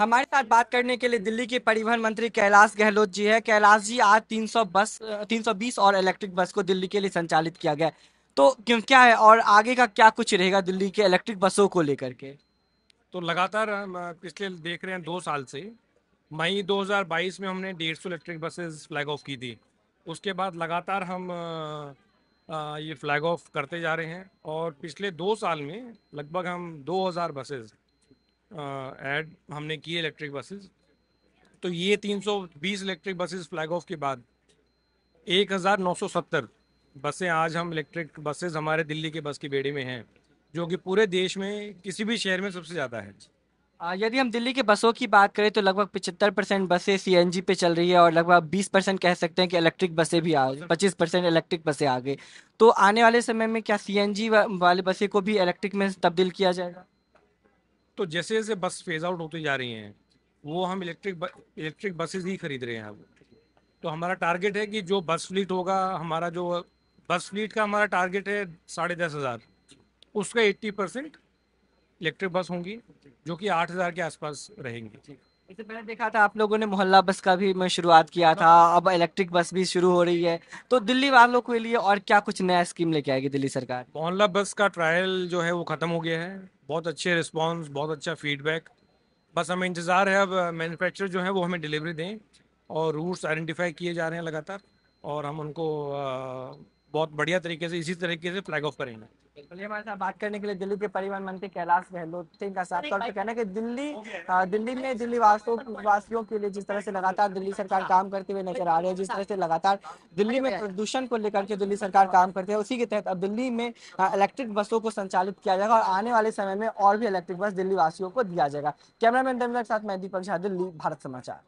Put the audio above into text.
हमारे साथ बात करने के लिए दिल्ली के परिवहन मंत्री कैलाश गहलोत जी है कैलाश जी आज 300 बस 320 और इलेक्ट्रिक बस को दिल्ली के लिए संचालित किया गया तो क्यों क्या है और आगे का क्या कुछ रहेगा दिल्ली के इलेक्ट्रिक बसों को लेकर के तो लगातार हम पिछले देख रहे हैं दो साल से मई 2022 में हमने सौ इलेक्ट्रिक बसेस फ्लैग ऑफ की थी उसके बाद लगातार हम ये फ्लैग ऑफ करते जा रहे हैं और पिछले दो साल में लगभग हम दो बसेस ऐड हमने की इलेक्ट्रिक बसेस तो ये 320 इलेक्ट्रिक बसेस फ्लैग ऑफ के बाद 1970 बसें आज हम इलेक्ट्रिक बसेस हमारे दिल्ली के बस की बेड़ी में हैं जो कि पूरे देश में किसी भी शहर में सबसे ज़्यादा है यदि हम दिल्ली के बसों की बात करें तो लगभग पिछहत्तर परसेंट बसें सी पे चल रही है और लगभग 20 परसेंट कह सकते हैं कि इलेक्ट्रिक बसें भी आ गई पच्चीस परसेंट इलेक्ट्रिक बसें आ गई तो आने वाले समय में क्या सी वाले बसें को भी इलेक्ट्रिक में तब्दील किया जाएगा तो जैसे जैसे बस फेज आउट होती जा रही हैं वो हम इलेक्ट्रिक इलेक्ट्रिक बसेज ही खरीद रहे हैं अब तो हमारा टारगेट है कि जो बस फ्लीट होगा हमारा जो बस फ्लीट का हमारा टारगेट है साढ़े दस हज़ार उसका एट्टी परसेंट इलेक्ट्रिक बस होंगी जो कि आठ हज़ार के आसपास रहेंगी इससे पहले देखा था आप लोगों ने मोहल्ला बस का भी मैं शुरुआत किया था अब इलेक्ट्रिक बस भी शुरू हो रही है तो दिल्ली वालों के लिए और क्या कुछ नया स्कीम लेके आएगी दिल्ली सरकार मोहल्ला बस का ट्रायल जो है वो खत्म हो गया है बहुत अच्छे रिस्पॉन्स बहुत अच्छा फीडबैक बस हमें इंतज़ार है अब मैनुफैक्चर जो है वो हमें डिलीवरी दें और रूट्स आइडेंटिफाई किए जा रहे हैं लगातार और हम उनको बहुत बढ़िया तरीके से इसी तरीके से फ्लैग ऑफ करेंगे हमारे साथ बात करने के लिए दिल्ली के परिवहन मंत्री कैलाश गहलोत का साफ तौर पर कहना कि दिल्ली हाँ, दिल्ली में दिल्ली वासियों वासियों के लिए जिस तरह से लगातार दिल्ली सरकार हाँ। काम करते हुए नजर आ रही है जिस तरह से लगातार दिल्ली में प्रदूषण को लेकर के दिल्ली सरकार काम करती है उसी के तहत अब दिल्ली में इलेक्ट्रिक हाँ, बसों को संचालित किया जाएगा और आने वाले समय में और भी इलेक्ट्रिक बस दिल्ली वासियों को दिया जाएगा कैमरा मैन के साथ मैं दीपक झा दिल्ली भारत समाचार